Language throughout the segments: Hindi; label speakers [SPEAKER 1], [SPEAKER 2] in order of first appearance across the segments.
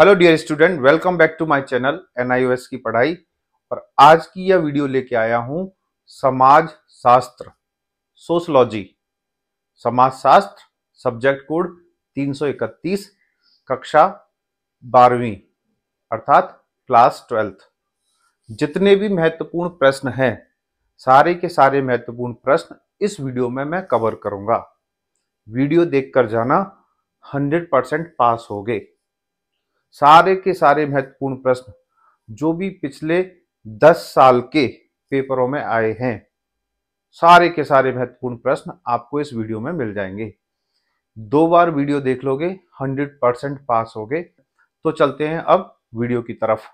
[SPEAKER 1] hello dear student welcome back to my channel NIOS की पढ़ाई और आज की यह वीडियो लेके आया हूं समाज शास्त्र सोशलॉजी समाज शास्त्र सब्जेक्ट कोड 331 कक्षा बारहवीं अर्थात क्लास ट्वेल्थ जितने भी महत्वपूर्ण प्रश्न हैं सारे के सारे महत्वपूर्ण प्रश्न इस वीडियो में मैं कवर करूंगा वीडियो देखकर जाना हंड्रेड पास गए सारे के सारे महत्वपूर्ण प्रश्न जो भी पिछले दस साल के पेपरों में आए हैं सारे के सारे महत्वपूर्ण प्रश्न आपको इस वीडियो में मिल जाएंगे दो बार वीडियो देख लोगे 100 परसेंट पास गए तो चलते हैं अब वीडियो की तरफ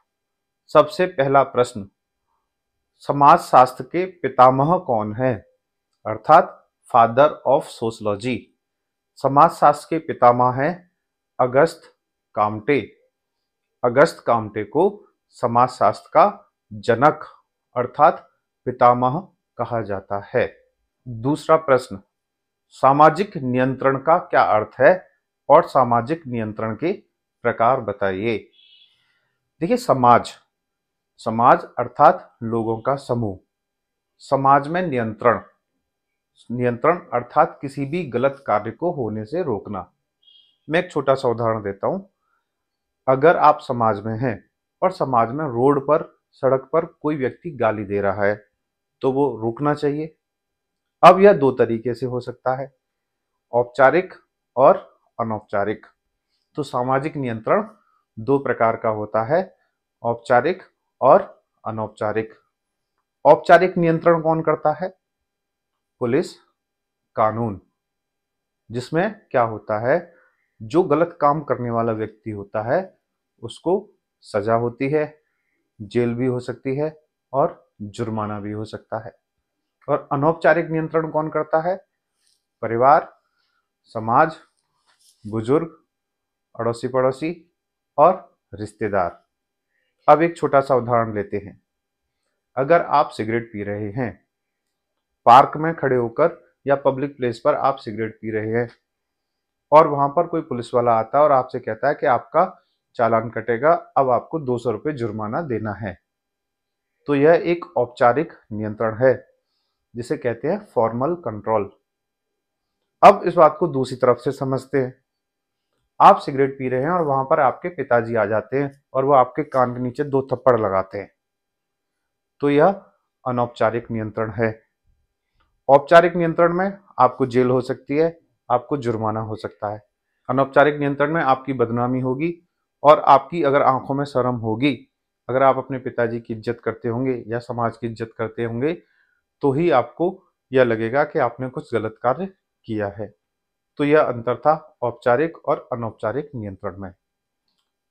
[SPEAKER 1] सबसे पहला प्रश्न समाज शास्त्र के पितामह कौन है अर्थात फादर ऑफ सोशलॉजी समाज शास्त्र के पितामह हैं अगस्त कामटे अगस्त कामटे को समाजशास्त्र का जनक अर्थात पितामह कहा जाता है दूसरा प्रश्न सामाजिक नियंत्रण का क्या अर्थ है और सामाजिक नियंत्रण के प्रकार बताइए देखिए समाज समाज अर्थात लोगों का समूह समाज में नियंत्रण नियंत्रण अर्थात किसी भी गलत कार्य को होने से रोकना मैं एक छोटा सा उदाहरण देता हूं अगर आप समाज में हैं और समाज में रोड पर सड़क पर कोई व्यक्ति गाली दे रहा है तो वो रुकना चाहिए अब यह दो तरीके से हो सकता है औपचारिक और अनौपचारिक तो सामाजिक नियंत्रण दो प्रकार का होता है औपचारिक और अनौपचारिक औपचारिक नियंत्रण कौन करता है पुलिस कानून जिसमें क्या होता है जो गलत काम करने वाला व्यक्ति होता है उसको सजा होती है जेल भी हो सकती है और जुर्माना भी हो सकता है और अनौपचारिक नियंत्रण कौन करता है परिवार समाज बुजुर्ग अड़ोसी पड़ोसी और रिश्तेदार अब एक छोटा सा उदाहरण लेते हैं अगर आप सिगरेट पी रहे हैं पार्क में खड़े होकर या पब्लिक प्लेस पर आप सिगरेट पी रहे हैं और वहां पर कोई पुलिस वाला आता है और आपसे कहता है कि आपका चालान कटेगा अब आपको दो सौ रुपये जुर्माना देना है तो यह एक औपचारिक नियंत्रण है जिसे कहते हैं फॉर्मल कंट्रोल अब इस बात को दूसरी तरफ से समझते हैं आप सिगरेट पी रहे हैं और वहां पर आपके पिताजी आ जाते हैं और वह आपके कान के नीचे दो थप्पड़ लगाते हैं तो यह अनौपचारिक नियंत्रण है औपचारिक नियंत्रण में आपको जेल हो सकती है आपको जुर्माना हो सकता है अनौपचारिक नियंत्रण में आपकी बदनामी होगी और आपकी अगर आंखों में शर्म होगी अगर आप अपने पिताजी की इज्जत करते होंगे या समाज की इज्जत करते होंगे तो ही आपको यह लगेगा कि आपने कुछ गलत कार्य किया है तो यह अंतर था औपचारिक और अनौपचारिक नियंत्रण में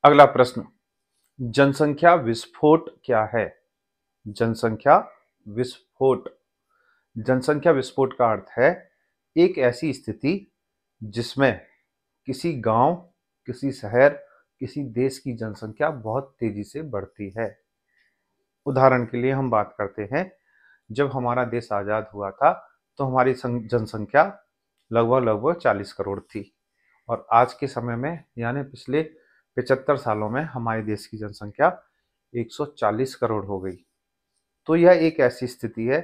[SPEAKER 1] अगला प्रश्न जनसंख्या विस्फोट क्या है जनसंख्या विस्फोट जनसंख्या विस्फोट का अर्थ है एक ऐसी स्थिति जिसमें किसी गांव किसी शहर किसी देश की जनसंख्या बहुत तेजी से बढ़ती है उदाहरण के लिए हम बात करते हैं जब हमारा देश आज़ाद हुआ था तो हमारी जनसंख्या लगभग लगभग 40 करोड़ थी और आज के समय में यानी पिछले पचहत्तर सालों में हमारे देश की जनसंख्या 140 करोड़ हो गई तो यह एक ऐसी स्थिति है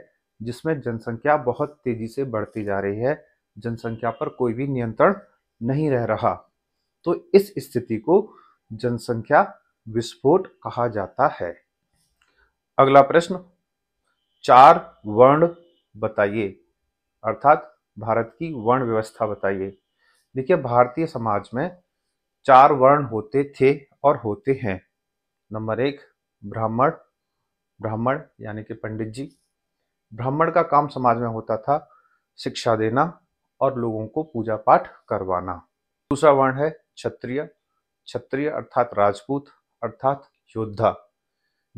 [SPEAKER 1] जिसमें जनसंख्या बहुत तेजी से बढ़ती जा रही है जनसंख्या पर कोई भी नियंत्रण नहीं रह रहा तो इस स्थिति को जनसंख्या विस्फोट कहा जाता है अगला प्रश्न चार वर्ण बताइए अर्थात भारत की वर्ण व्यवस्था बताइए देखिए भारतीय समाज में चार वर्ण होते थे और होते हैं नंबर एक ब्राह्मण ब्राह्मण यानी कि पंडित जी ब्राह्मण का काम समाज में होता था शिक्षा देना और लोगों को पूजा पाठ करवाना दूसरा वर्ण है क्षत्रिय क्षत्रिय अर्थात राजपूत अर्थात योद्धा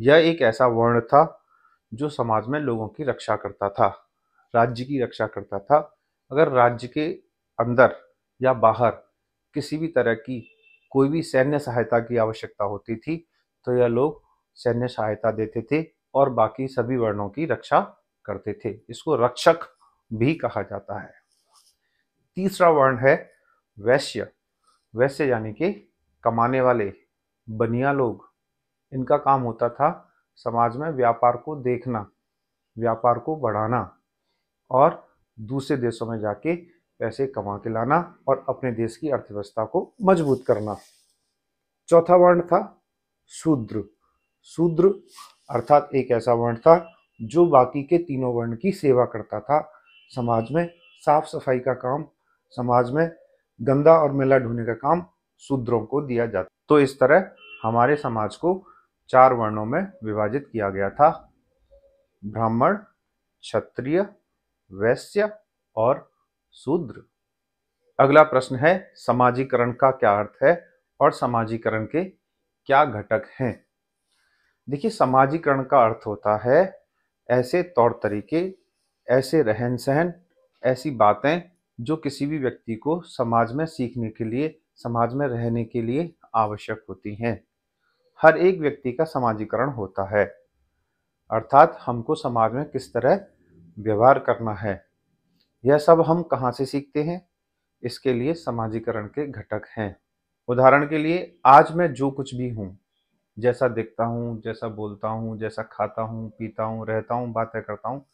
[SPEAKER 1] यह एक ऐसा वर्ण था जो समाज में लोगों की रक्षा करता था राज्य की रक्षा करता था अगर राज्य के अंदर या बाहर किसी भी तरह की कोई भी सैन्य सहायता की आवश्यकता होती थी तो यह लोग सैन्य सहायता देते थे और बाकी सभी वर्णों की रक्षा करते थे इसको रक्षक भी कहा जाता है तीसरा वर्ण है वैश्य वैश्य यानी कि कमाने वाले बनिया लोग इनका काम होता था समाज में व्यापार को देखना व्यापार को बढ़ाना और दूसरे देशों में जाके पैसे कमा के लाना और अपने देश की अर्थव्यवस्था को मजबूत करना चौथा वर्ण था शूद्र शूद्र अर्थात एक ऐसा वर्ण था जो बाकी के तीनों वर्ण की सेवा करता था समाज में साफ सफाई का काम समाज में गंदा और मेला ढोने का काम शूद्रों को दिया जाता तो इस तरह हमारे समाज को चार वर्णों में विभाजित किया गया था ब्राह्मण क्षत्रिय वैश्य और शूद्र अगला प्रश्न है समाजीकरण का क्या अर्थ है और समाजीकरण के क्या घटक हैं देखिए समाजीकरण का अर्थ होता है ऐसे तौर तरीके ऐसे रहन सहन ऐसी बातें जो किसी भी व्यक्ति को समाज में सीखने के लिए समाज में रहने के लिए आवश्यक होती हैं हर एक व्यक्ति का समाजीकरण होता है अर्थात हमको समाज में किस तरह व्यवहार करना है यह सब हम कहाँ से सीखते हैं इसके लिए समाजीकरण के घटक हैं उदाहरण के लिए आज मैं जो कुछ भी हूँ जैसा दिखता हूँ जैसा बोलता हूँ जैसा खाता हूँ पीता हूँ रहता हूँ बातें करता हूँ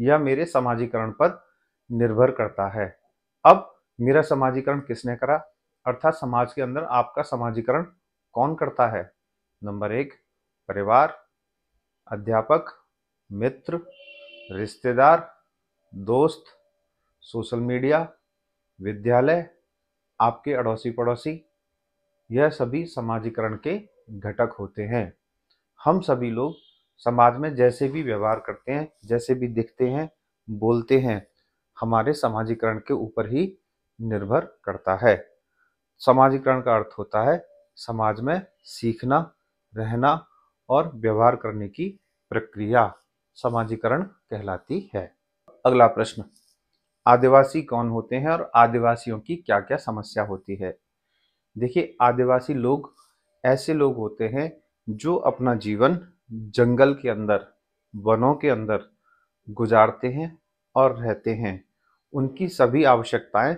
[SPEAKER 1] यह मेरे समाजीकरण पर निर्भर करता है अब मेरा समाजीकरण किसने करा अर्थात समाज के अंदर आपका समाजीकरण कौन करता है नंबर एक परिवार अध्यापक मित्र रिश्तेदार दोस्त सोशल मीडिया विद्यालय आपके अड़ोसी पड़ोसी यह सभी समाजीकरण के घटक होते हैं हम सभी लोग समाज में जैसे भी व्यवहार करते हैं जैसे भी दिखते हैं बोलते हैं हमारे समाजीकरण के ऊपर ही निर्भर करता है समाजीकरण का अर्थ होता है समाज में सीखना रहना और व्यवहार करने की प्रक्रिया समाजीकरण कहलाती है अगला प्रश्न आदिवासी कौन होते हैं और आदिवासियों की क्या क्या समस्या होती है देखिए आदिवासी लोग ऐसे लोग होते हैं जो अपना जीवन जंगल के अंदर वनों के अंदर गुजारते हैं और रहते हैं उनकी सभी आवश्यकताएं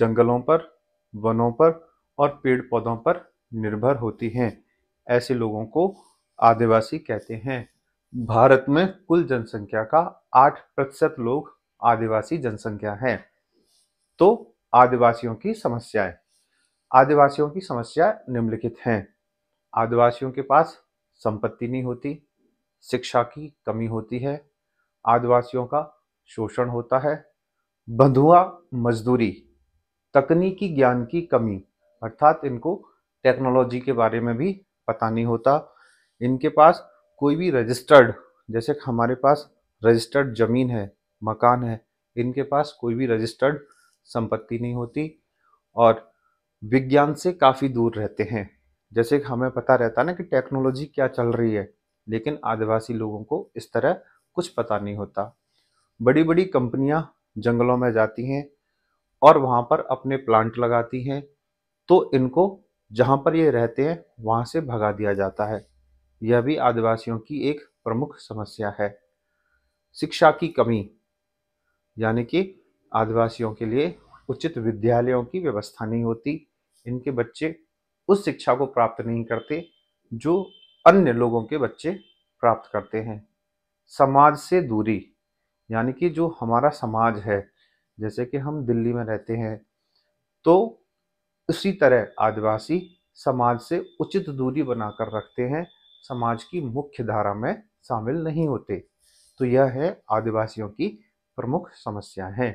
[SPEAKER 1] जंगलों पर वनों पर और पेड़ पौधों पर निर्भर होती हैं ऐसे लोगों को आदिवासी कहते हैं भारत में कुल जनसंख्या का आठ प्रतिशत लोग आदिवासी जनसंख्या है तो आदिवासियों की समस्याएं आदिवासियों की समस्या निम्नलिखित हैं आदिवासियों के पास संपत्ति नहीं होती शिक्षा की कमी होती है आदिवासियों का शोषण होता है बंधुआ मजदूरी तकनीकी ज्ञान की कमी अर्थात इनको टेक्नोलॉजी के बारे में भी पता नहीं होता इनके पास कोई भी रजिस्टर्ड जैसे हमारे पास रजिस्टर्ड ज़मीन है मकान है इनके पास कोई भी रजिस्टर्ड संपत्ति नहीं होती और विज्ञान से काफ़ी दूर रहते हैं जैसे हमें पता रहता है ना कि टेक्नोलॉजी क्या चल रही है लेकिन आदिवासी लोगों को इस तरह कुछ पता नहीं होता बड़ी बड़ी कंपनियां जंगलों में जाती हैं और वहाँ पर अपने प्लांट लगाती हैं तो इनको जहाँ पर ये रहते हैं वहाँ से भगा दिया जाता है यह भी आदिवासियों की एक प्रमुख समस्या है शिक्षा की कमी यानी कि आदिवासियों के लिए उचित विद्यालयों की व्यवस्था नहीं होती इनके बच्चे उस शिक्षा को प्राप्त नहीं करते जो अन्य लोगों के बच्चे प्राप्त करते हैं समाज से दूरी यानी कि जो हमारा समाज है जैसे कि हम दिल्ली में रहते हैं तो इसी तरह आदिवासी समाज से उचित दूरी बनाकर रखते हैं समाज की मुख्य धारा में शामिल नहीं होते तो यह है आदिवासियों की प्रमुख समस्या है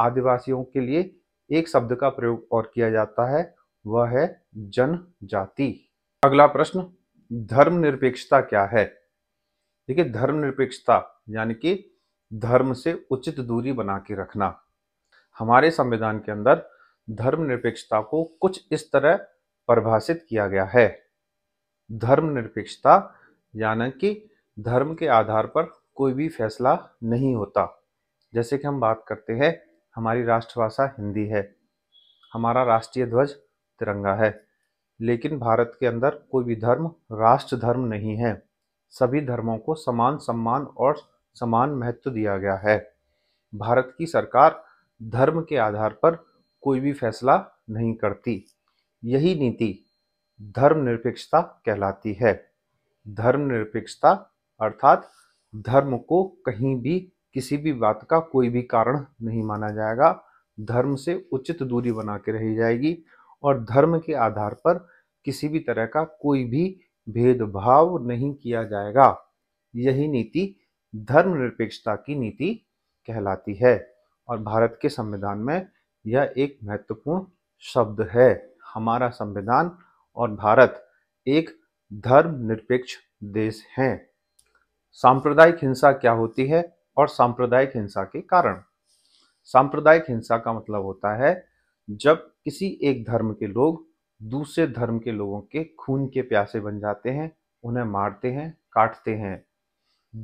[SPEAKER 1] आदिवासियों के लिए एक शब्द का प्रयोग और किया जाता है वह है जनजाति अगला प्रश्न धर्मनिरपेक्षता क्या है देखिए धर्मनिरपेक्षता यानी कि धर्म से उचित दूरी बना के रखना हमारे संविधान के अंदर धर्मनिरपेक्षता को कुछ इस तरह परिभाषित किया गया है धर्मनिरपेक्षता यानी कि धर्म के आधार पर कोई भी फैसला नहीं होता जैसे कि हम बात करते हैं हमारी राष्ट्रभाषा हिंदी है हमारा राष्ट्रीय ध्वज तिरंगा है लेकिन भारत के अंदर कोई भी धर्म राष्ट्र धर्म नहीं है सभी धर्मों को समान सम्मान और समान महत्व दिया गया है भारत की सरकार धर्म के आधार पर कोई भी फैसला नहीं करती यही नीति धर्मनिरपेक्षता कहलाती है धर्मनिरपेक्षता अर्थात धर्म को कहीं भी किसी भी बात का कोई भी कारण नहीं माना जाएगा धर्म से उचित दूरी बना के रही जाएगी और धर्म के आधार पर किसी भी तरह का कोई भी भेदभाव नहीं किया जाएगा यही नीति धर्मनिरपेक्षता की नीति कहलाती है और भारत के संविधान में यह एक महत्वपूर्ण शब्द है हमारा संविधान और भारत एक धर्मनिरपेक्ष देश है सांप्रदायिक हिंसा क्या होती है और सांप्रदायिक हिंसा के कारण सांप्रदायिक हिंसा का मतलब होता है जब किसी एक धर्म के लोग दूसरे धर्म के लोगों के खून के प्यासे बन जाते हैं उन्हें मारते हैं काटते हैं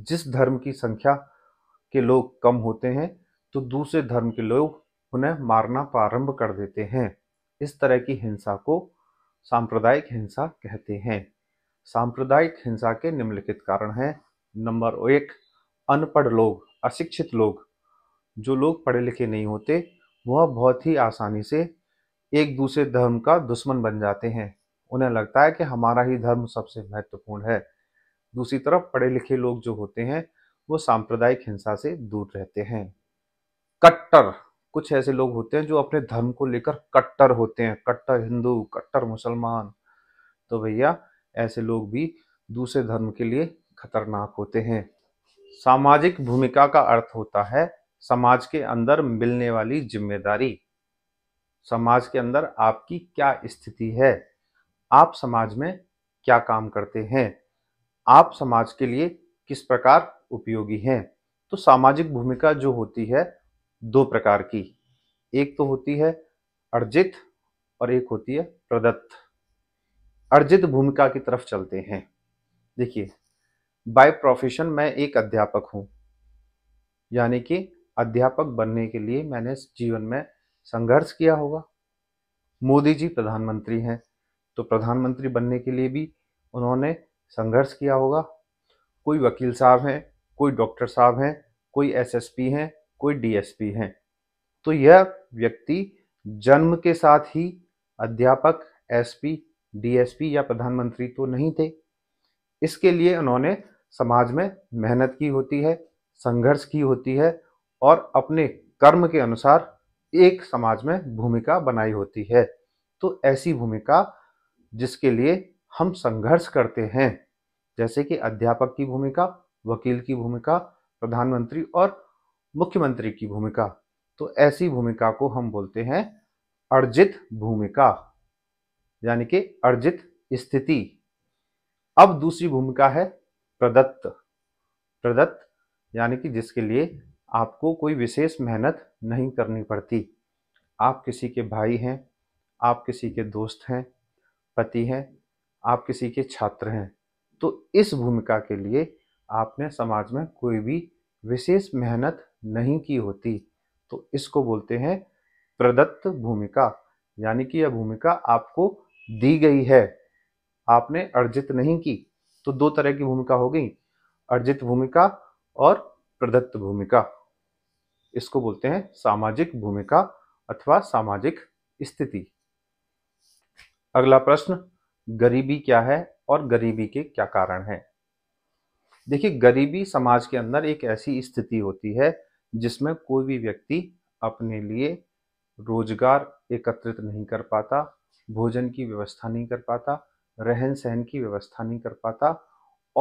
[SPEAKER 1] जिस धर्म की संख्या के लोग कम होते हैं तो दूसरे धर्म के लोग उन्हें मारना प्रारंभ कर देते हैं इस तरह की हिंसा को सांप्रदायिक हिंसा कहते हैं सांप्रदायिक हिंसा के निम्नलिखित कारण हैं नंबर एक अनपढ़ लोग अशिक्षित लोग जो लोग पढ़े लिखे नहीं होते वह बहुत ही आसानी से एक दूसरे धर्म का दुश्मन बन जाते हैं उन्हें लगता है कि हमारा ही धर्म सबसे महत्वपूर्ण है दूसरी तरफ पढ़े लिखे लोग जो होते हैं वो सांप्रदायिक हिंसा से दूर रहते हैं कट्टर कुछ ऐसे लोग होते हैं जो अपने धर्म को लेकर कट्टर होते हैं कट्टर हिंदू कट्टर मुसलमान तो भैया ऐसे लोग भी दूसरे धर्म के लिए खतरनाक होते हैं सामाजिक भूमिका का अर्थ होता है समाज के अंदर मिलने वाली जिम्मेदारी समाज के अंदर आपकी क्या स्थिति है आप समाज में क्या काम करते हैं आप समाज के लिए किस प्रकार उपयोगी हैं तो सामाजिक भूमिका जो होती है दो प्रकार की एक तो होती है अर्जित और एक होती है प्रदत्त अर्जित भूमिका की तरफ चलते हैं देखिए बाय प्रोफेशन मैं एक अध्यापक हूँ यानी कि अध्यापक बनने के लिए मैंने जीवन में संघर्ष किया होगा मोदी जी प्रधानमंत्री हैं तो प्रधानमंत्री बनने के लिए भी उन्होंने संघर्ष किया होगा कोई वकील साहब हैं कोई डॉक्टर साहब हैं कोई एसएसपी हैं कोई डीएसपी है तो यह व्यक्ति जन्म के साथ ही अध्यापक एसपी डीएसपी या प्रधानमंत्री तो नहीं थे इसके लिए उन्होंने समाज में मेहनत की होती है संघर्ष की होती है और अपने कर्म के अनुसार एक समाज में भूमिका बनाई होती है तो ऐसी भूमिका जिसके लिए हम संघर्ष करते हैं जैसे कि अध्यापक की भूमिका वकील की भूमिका प्रधानमंत्री और मुख्यमंत्री की भूमिका तो ऐसी भूमिका को हम बोलते हैं अर्जित भूमिका यानी कि अर्जित स्थिति अब दूसरी भूमिका है प्रदत्त प्रदत्त यानी कि जिसके लिए आपको कोई विशेष मेहनत नहीं करनी पड़ती आप किसी के भाई हैं आप किसी के दोस्त हैं पति हैं आप किसी के छात्र हैं तो इस भूमिका के लिए आपने समाज में कोई भी विशेष मेहनत नहीं की होती तो इसको बोलते हैं प्रदत्त भूमिका यानी कि यह भूमिका आपको दी गई है आपने अर्जित नहीं की तो दो तरह की भूमिका हो गई अर्जित भूमिका और प्रदत्त भूमिका इसको बोलते हैं सामाजिक भूमिका अथवा सामाजिक स्थिति अगला प्रश्न गरीबी क्या है और गरीबी के क्या कारण हैं देखिए गरीबी समाज के अंदर एक ऐसी स्थिति होती है जिसमें कोई भी व्यक्ति अपने लिए रोजगार एकत्रित नहीं कर पाता भोजन की व्यवस्था नहीं कर पाता रहन सहन की व्यवस्था नहीं कर पाता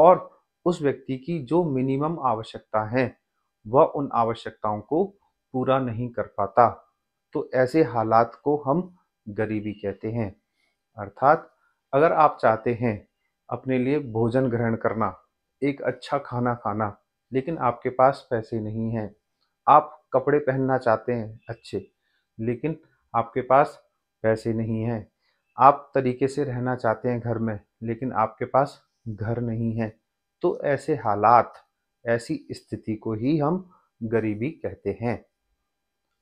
[SPEAKER 1] और उस व्यक्ति की जो मिनिमम आवश्यकता है वह उन आवश्यकताओं को पूरा नहीं कर पाता तो ऐसे हालात को हम गरीबी कहते हैं अर्थात अगर आप चाहते हैं अपने लिए भोजन ग्रहण करना एक अच्छा खाना खाना लेकिन आपके पास पैसे नहीं हैं आप कपड़े पहनना चाहते हैं अच्छे लेकिन आपके पास पैसे नहीं हैं आप तरीके से रहना चाहते हैं घर में लेकिन आपके पास घर नहीं है तो ऐसे हालात ऐसी स्थिति को ही हम गरीबी कहते हैं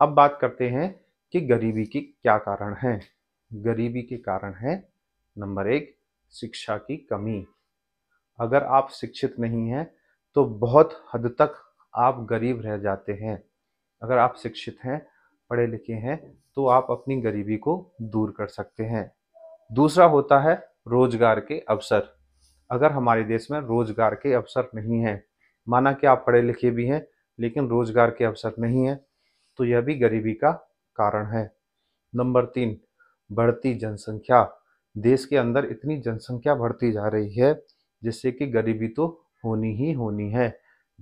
[SPEAKER 1] अब बात करते हैं कि गरीबी के क्या कारण हैं गरीबी के कारण हैं नंबर एक शिक्षा की कमी अगर आप शिक्षित नहीं हैं तो बहुत हद तक आप गरीब रह जाते हैं अगर आप शिक्षित हैं पढ़े लिखे हैं तो आप अपनी गरीबी को दूर कर सकते हैं दूसरा होता है रोजगार के अवसर अगर हमारे देश में रोजगार के अवसर नहीं हैं माना कि आप पढ़े लिखे भी हैं लेकिन रोजगार के अवसर नहीं हैं तो यह भी गरीबी का कारण है नंबर तीन बढ़ती जनसंख्या देश के अंदर इतनी जनसंख्या बढ़ती जा रही है जिससे कि गरीबी तो होनी ही होनी है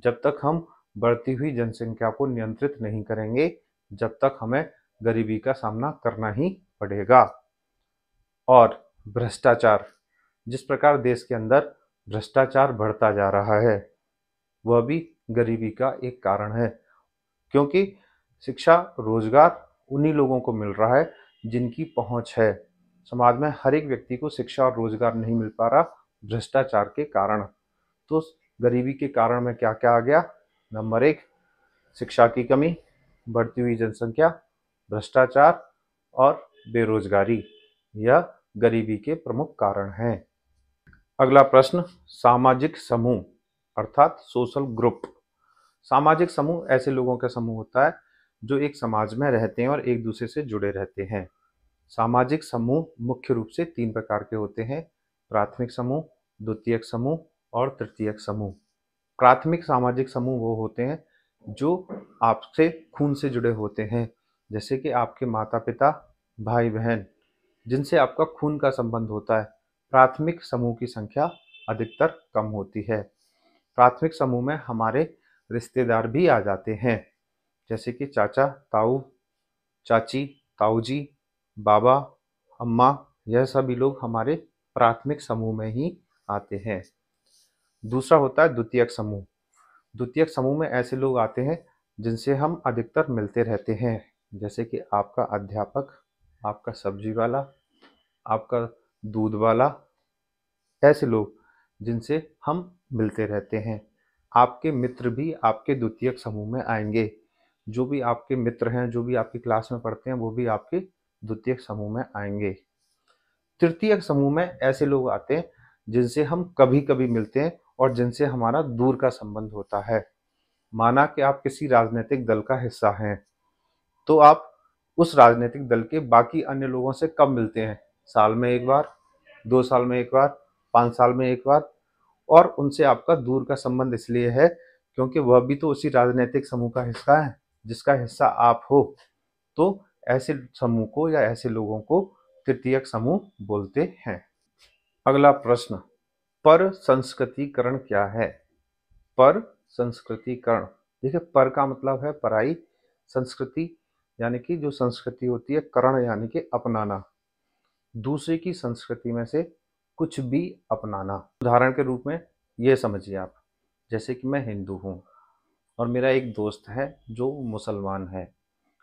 [SPEAKER 1] जब तक हम बढ़ती हुई जनसंख्या को नियंत्रित नहीं करेंगे जब तक हमें गरीबी का सामना करना ही पड़ेगा और भ्रष्टाचार जिस प्रकार देश के अंदर भ्रष्टाचार बढ़ता जा रहा है वह भी गरीबी का एक कारण है क्योंकि शिक्षा रोजगार उन्हीं लोगों को मिल रहा है जिनकी पहुंच है समाज में हर एक व्यक्ति को शिक्षा और रोजगार नहीं मिल पा रहा भ्रष्टाचार के कारण तो गरीबी के कारण में क्या क्या आ गया नंबर एक शिक्षा की कमी बढ़ती हुई जनसंख्या भ्रष्टाचार और बेरोजगारी यह गरीबी के प्रमुख कारण हैं अगला प्रश्न सामाजिक समूह अर्थात सोशल ग्रुप सामाजिक समूह ऐसे लोगों का समूह होता है जो एक समाज में रहते हैं और एक दूसरे से जुड़े रहते हैं सामाजिक समूह मुख्य रूप से तीन प्रकार के होते हैं प्राथमिक समूह द्वितीयक समूह और तृतीयक समूह प्राथमिक सामाजिक समूह वो होते हैं जो आपसे खून से जुड़े होते हैं जैसे कि आपके माता पिता भाई बहन जिनसे आपका खून का संबंध होता है प्राथमिक समूह की संख्या अधिकतर कम होती है प्राथमिक समूह में हमारे रिश्तेदार भी आ जाते हैं जैसे कि चाचा ताऊ चाची ताऊजी बाबा अम्मा यह सभी लोग हमारे प्राथमिक समूह में ही आते हैं दूसरा होता है द्वितीयक समूह द्वितीयक समूह में ऐसे लोग आते हैं जिनसे हम अधिकतर मिलते रहते हैं जैसे कि आपका अध्यापक आपका सब्जी वाला आपका दूध वाला ऐसे लोग जिनसे हम मिलते रहते हैं आपके मित्र भी आपके द्वितीयक समूह में आएंगे जो भी आपके मित्र हैं जो भी आपकी क्लास में पढ़ते हैं वो भी आपके द्वितीयक समूह में आएंगे तृतीयक समूह में ऐसे लोग आते हैं जिनसे हम कभी कभी मिलते हैं और जिनसे हमारा दूर का संबंध होता है माना कि आप किसी राजनीतिक दल का हिस्सा हैं तो आप उस राजनीतिक दल के बाकी अन्य लोगों से कब मिलते हैं साल में एक बार दो साल में एक बार पाँच साल में एक बार और उनसे आपका दूर का संबंध इसलिए है क्योंकि वह भी तो उसी राजनीतिक समूह का हिस्सा है जिसका हिस्सा आप हो तो ऐसे समूह को या ऐसे लोगों को तृतीयक समूह बोलते हैं अगला प्रश्न पर संस्कृतिकरण क्या है पर संस्कृतिकरण देखिए पर का मतलब है पराई संस्कृति यानी कि जो संस्कृति होती है करण यानी कि अपनाना दूसरे की संस्कृति में से कुछ भी अपनाना उदाहरण के रूप में ये समझिए आप जैसे कि मैं हिंदू हूँ और मेरा एक दोस्त है जो मुसलमान है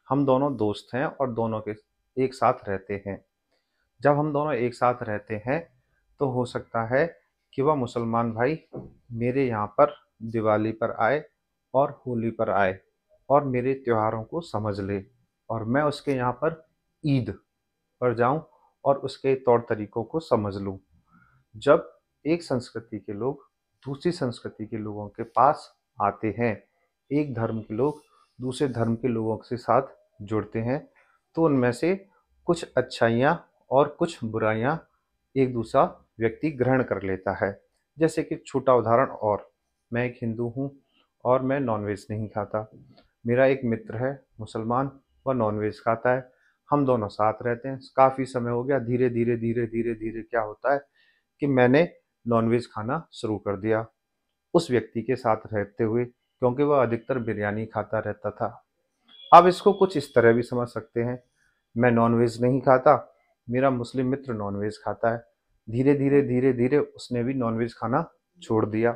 [SPEAKER 1] हम दोनों दोस्त हैं और दोनों के एक साथ रहते हैं जब हम दोनों एक साथ रहते हैं तो हो सकता है कि वह मुसलमान भाई मेरे यहाँ पर दिवाली पर आए और होली पर आए और मेरे त्योहारों को समझ ले और मैं उसके यहाँ पर ईद पर जाऊँ और उसके तौर तरीक़ों को समझ लूँ जब एक संस्कृति के लोग दूसरी संस्कृति के लोगों के पास आते हैं एक धर्म के लोग दूसरे धर्म के लोगों के साथ जुड़ते हैं तो उनमें से कुछ अच्छाइयाँ और कुछ बुराइयाँ एक दूसरा व्यक्ति ग्रहण कर लेता है जैसे कि छोटा उदाहरण और मैं एक हिंदू हूँ और मैं नॉनवेज नहीं खाता मेरा एक मित्र है मुसलमान वह नॉनवेज खाता है हम दोनों साथ रहते हैं काफ़ी समय हो गया धीरे धीरे धीरे धीरे धीरे क्या होता है कि मैंने नॉनवेज खाना शुरू कर दिया उस व्यक्ति के साथ रहते हुए क्योंकि वह अधिकतर बिरयानी खाता रहता था आप इसको कुछ इस तरह भी समझ सकते हैं मैं नॉनवेज नहीं खाता मेरा मुस्लिम मित्र नॉनवेज खाता है धीरे धीरे धीरे धीरे उसने भी नॉनवेज खाना छोड़ दिया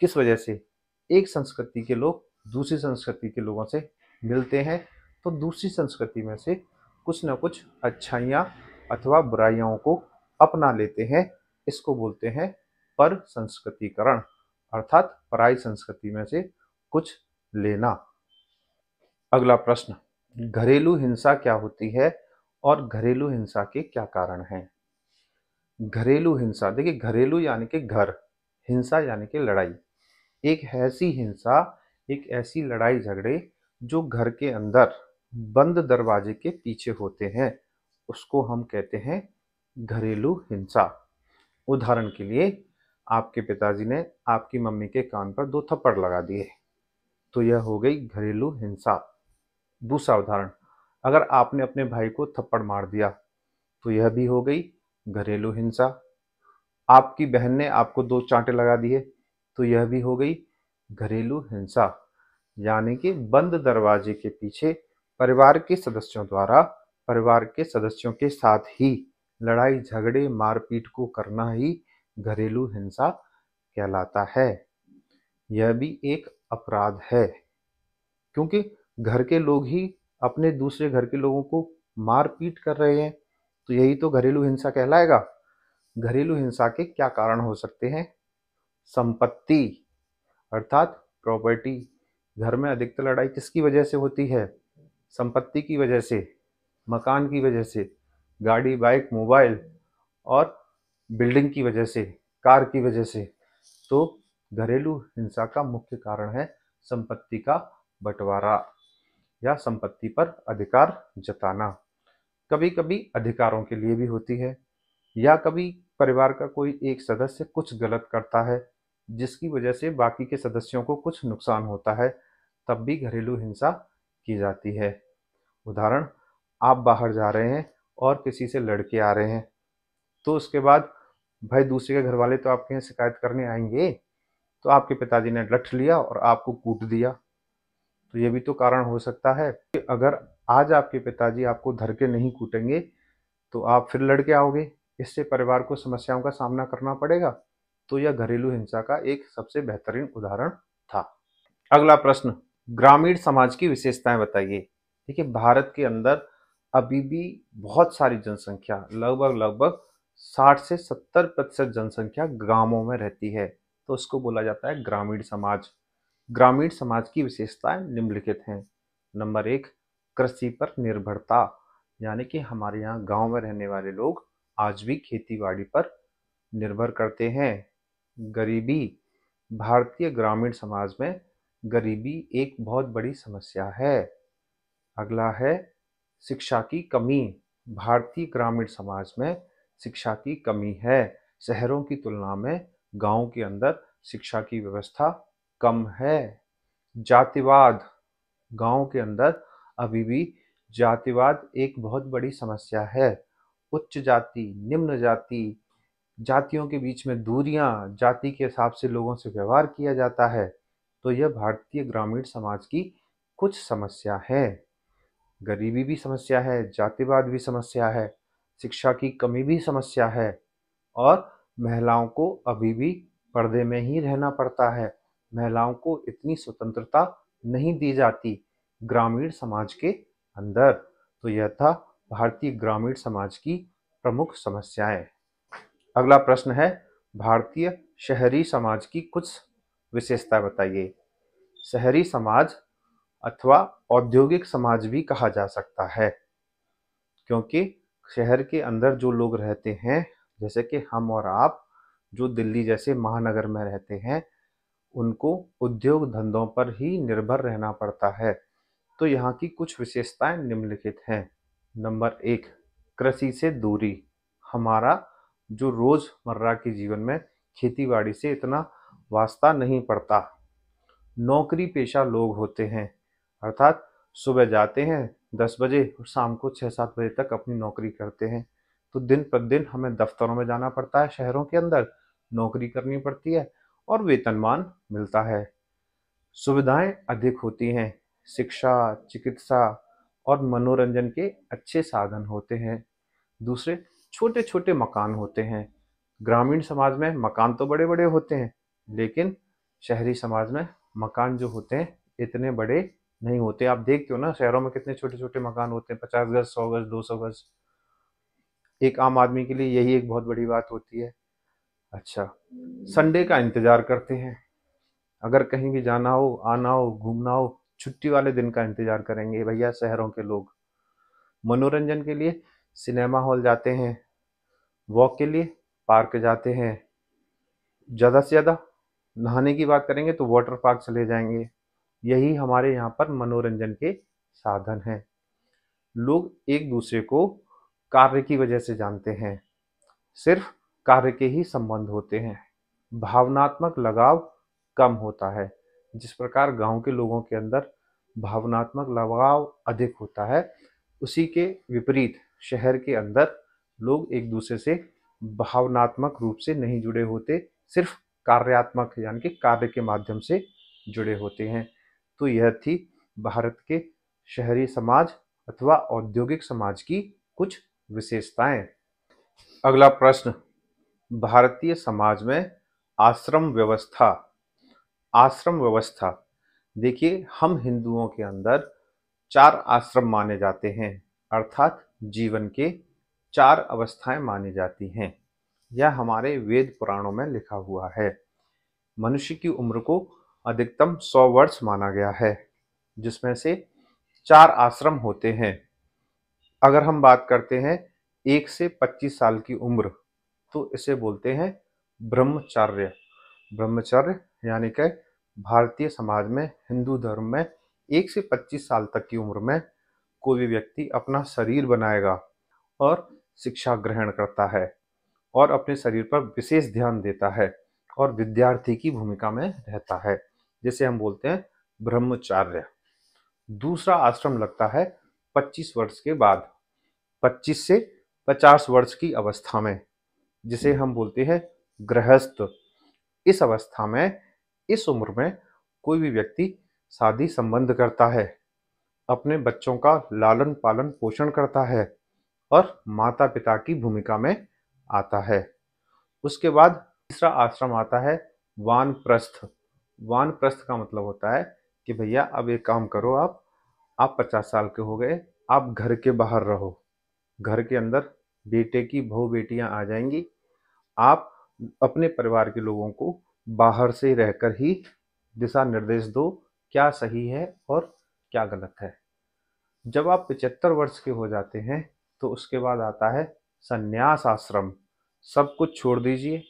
[SPEAKER 1] किस वजह से एक संस्कृति के लोग दूसरी संस्कृति के लोगों से मिलते हैं तो दूसरी संस्कृति में से कुछ ना कुछ अच्छाइयाँ अथवा बुराइयों को अपना लेते हैं इसको बोलते हैं पर संस्कृतिकरण अर्थात पराई संस्कृति में से कुछ लेना अगला प्रश्न घरेलू हिंसा क्या होती है और घरेलू हिंसा के क्या कारण हैं घरेलू हिंसा देखिए घरेलू यानी कि घर हिंसा यानी कि लड़ाई एक ऐसी हिंसा एक ऐसी लड़ाई झगड़े जो घर के अंदर बंद दरवाजे के पीछे होते हैं उसको हम कहते हैं घरेलू हिंसा उदाहरण के लिए आपके पिताजी ने आपकी मम्मी के कान पर दो थप्पड़ लगा दिए तो यह हो गई घरेलू हिंसा दूसरा उदाहरण अगर आपने अपने भाई को थप्पड़ मार दिया तो यह भी हो गई घरेलू हिंसा आपकी बहन ने आपको दो चांटे लगा दिए तो यह भी हो गई घरेलू हिंसा यानी कि बंद दरवाजे के पीछे परिवार के सदस्यों द्वारा परिवार के सदस्यों के साथ ही लड़ाई झगड़े मारपीट को करना ही घरेलू हिंसा कहलाता है यह भी एक अपराध है क्योंकि घर के लोग ही अपने दूसरे घर के लोगों को मारपीट कर रहे हैं तो यही तो घरेलू हिंसा कहलाएगा घरेलू हिंसा के क्या कारण हो सकते हैं संपत्ति अर्थात प्रॉपर्टी घर में अधिकतर लड़ाई किसकी वजह से होती है संपत्ति की वजह से मकान की वजह से गाड़ी बाइक मोबाइल और बिल्डिंग की वजह से कार की वजह से तो घरेलू हिंसा का मुख्य कारण है संपत्ति का बंटवारा या संपत्ति पर अधिकार जताना कभी कभी अधिकारों के लिए भी होती है या कभी परिवार का कोई एक सदस्य कुछ गलत करता है जिसकी वजह से बाकी के सदस्यों को कुछ नुकसान होता है तब भी घरेलू हिंसा की जाती है उदाहरण आप बाहर जा रहे हैं और किसी से लड़के आ रहे हैं तो उसके बाद भाई दूसरे के घर वाले तो आपके यहाँ शिकायत करने आएंगे तो आपके पिताजी ने लठ लिया और आपको कूट दिया तो ये भी तो कारण हो सकता है कि अगर आज आपके पिताजी आपको धर के नहीं कूटेंगे तो आप फिर लड़के आओगे इससे परिवार को समस्याओं का सामना करना पड़ेगा तो यह घरेलू हिंसा का एक सबसे बेहतरीन उदाहरण था अगला प्रश्न ग्रामीण समाज की विशेषताएं बताइए देखिए भारत के अंदर अभी भी बहुत सारी जनसंख्या लगभग लगभग 60 से 70 प्रतिशत जनसंख्या गांवों में रहती है तो उसको बोला जाता है ग्रामीण समाज ग्रामीण समाज की विशेषताएं निम्नलिखित हैं नंबर एक कृषि पर निर्भरता यानी कि हमारे यहाँ गांव में रहने वाले लोग आज भी खेती बाड़ी पर निर्भर करते हैं गरीबी भारतीय ग्रामीण समाज में गरीबी एक बहुत बड़ी समस्या है अगला है शिक्षा की कमी भारतीय ग्रामीण समाज में शिक्षा की कमी है शहरों की तुलना में गाँव के अंदर शिक्षा की व्यवस्था कम है जातिवाद गांव के अंदर अभी भी जातिवाद एक बहुत बड़ी समस्या है उच्च जाति निम्न जाति जातियों के बीच में दूरियां जाति के हिसाब से लोगों से व्यवहार किया जाता है तो यह भारतीय ग्रामीण समाज की कुछ समस्या है गरीबी भी समस्या है जातिवाद भी समस्या है शिक्षा की कमी भी समस्या है और महिलाओं को अभी भी पर्दे में ही रहना पड़ता है महिलाओं को इतनी स्वतंत्रता नहीं दी जाती ग्रामीण समाज के अंदर तो यह था भारतीय ग्रामीण समाज की प्रमुख समस्याएं अगला प्रश्न है भारतीय शहरी समाज की कुछ विशेषता बताइए शहरी समाज अथवा औद्योगिक समाज भी कहा जा सकता है क्योंकि शहर के अंदर जो लोग रहते हैं जैसे कि हम और आप जो दिल्ली जैसे महानगर में रहते हैं उनको उद्योग धंधों पर ही निर्भर रहना पड़ता है तो यहाँ की कुछ विशेषताएं निम्नलिखित हैं नंबर एक कृषि से दूरी हमारा जो रोज़मर्रा के जीवन में खेतीबाड़ी से इतना वास्ता नहीं पड़ता नौकरी पेशा लोग होते हैं अर्थात सुबह जाते हैं दस बजे और शाम को छः सात बजे तक अपनी नौकरी करते हैं तो दिन प्रतिदिन हमें दफ्तरों में जाना पड़ता है शहरों के अंदर नौकरी करनी पड़ती है और वेतनमान मिलता है सुविधाएं अधिक होती हैं शिक्षा चिकित्सा और मनोरंजन के अच्छे साधन होते हैं दूसरे छोटे छोटे मकान होते हैं ग्रामीण समाज में मकान तो बड़े बड़े होते हैं लेकिन शहरी समाज में मकान जो होते हैं इतने बड़े नहीं होते आप देखते हो ना शहरों में कितने छोटे छोटे मकान होते हैं पचास गज सौ गज दो सौ गज एक आम आदमी के लिए यही एक बहुत बड़ी बात होती है अच्छा संडे का इंतज़ार करते हैं अगर कहीं भी जाना हो आना हो घूमना हो छुट्टी वाले दिन का इंतज़ार करेंगे भैया शहरों के लोग मनोरंजन के लिए सिनेमा हॉल जाते हैं वॉक के लिए पार्क जाते हैं ज़्यादा से ज़्यादा नहाने की बात करेंगे तो वाटर पार्क चले जाएंगे यही हमारे यहाँ पर मनोरंजन के साधन हैं लोग एक दूसरे को कार्य की वजह से जानते हैं सिर्फ कार्य के ही संबंध होते हैं भावनात्मक लगाव कम होता है जिस प्रकार गांव के लोगों के अंदर भावनात्मक लगाव अधिक होता है उसी के विपरीत शहर के अंदर लोग एक दूसरे से भावनात्मक रूप से नहीं जुड़े होते सिर्फ कार्यात्मक यानी कि कार्य के माध्यम से जुड़े होते हैं तो यह थी भारत के शहरी समाज अथवा औद्योगिक समाज की कुछ विशेषताएं अगला प्रश्न भारतीय समाज में आश्रम व्यवस्था आश्रम व्यवस्था देखिए हम हिंदुओं के अंदर चार आश्रम माने जाते हैं अर्थात जीवन के चार अवस्थाएं मानी जाती हैं यह हमारे वेद पुराणों में लिखा हुआ है मनुष्य की उम्र को अधिकतम सौ वर्ष माना गया है जिसमें से चार आश्रम होते हैं अगर हम बात करते हैं एक से पच्चीस साल की उम्र तो इसे बोलते हैं ब्रह्मचर्य ब्रह्मचर्य यानी कि भारतीय समाज में हिंदू धर्म में एक से पच्चीस साल तक की उम्र में कोई भी व्यक्ति अपना शरीर बनाएगा और शिक्षा ग्रहण करता है और अपने शरीर पर विशेष ध्यान देता है और विद्यार्थी की भूमिका में रहता है जिसे हम बोलते हैं ब्रह्मचार्य दूसरा आश्रम लगता है 25 वर्ष के बाद 25 से 50 वर्ष की अवस्था में जिसे हम बोलते हैं गृहस्थ इस अवस्था में इस उम्र में कोई भी व्यक्ति शादी संबंध करता है अपने बच्चों का लालन पालन पोषण करता है और माता पिता की भूमिका में आता है उसके बाद तीसरा आश्रम आता है वानप्रस्थ वानप्रस्थ का मतलब होता है कि भैया अब एक काम करो आप आप पचास साल के हो गए आप घर के बाहर रहो घर के अंदर बेटे की बहु बेटियां आ जाएंगी आप अपने परिवार के लोगों को बाहर से रहकर ही दिशा निर्देश दो क्या सही है और क्या गलत है जब आप पिचहत्तर वर्ष के हो जाते हैं तो उसके बाद आता है संन्यास आश्रम सब कुछ छोड़ दीजिए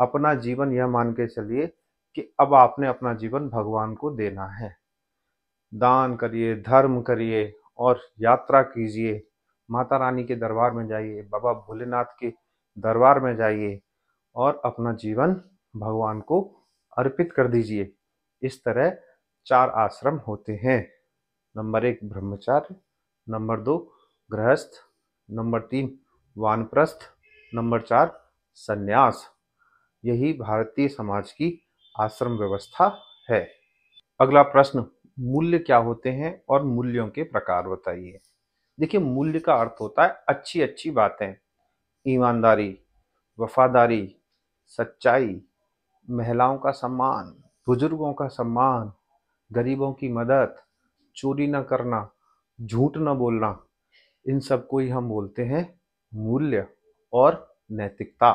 [SPEAKER 1] अपना जीवन यह मान के चलिए कि अब आपने अपना जीवन भगवान को देना है दान करिए धर्म करिए और यात्रा कीजिए माता रानी के दरबार में जाइए बाबा भोलेनाथ के दरबार में जाइए और अपना जीवन भगवान को अर्पित कर दीजिए इस तरह चार आश्रम होते हैं नंबर एक ब्रह्मचार्य नंबर दो गृहस्थ नंबर तीन वानप्रस्थ नंबर चार संन्यास यही भारतीय समाज की आश्रम व्यवस्था है अगला प्रश्न मूल्य क्या होते हैं और मूल्यों के प्रकार बताइए देखिए मूल्य का अर्थ होता है अच्छी अच्छी बातें ईमानदारी वफादारी सच्चाई महिलाओं का सम्मान बुजुर्गों का सम्मान गरीबों की मदद चोरी न करना झूठ न बोलना इन सब को ही हम बोलते हैं मूल्य और नैतिकता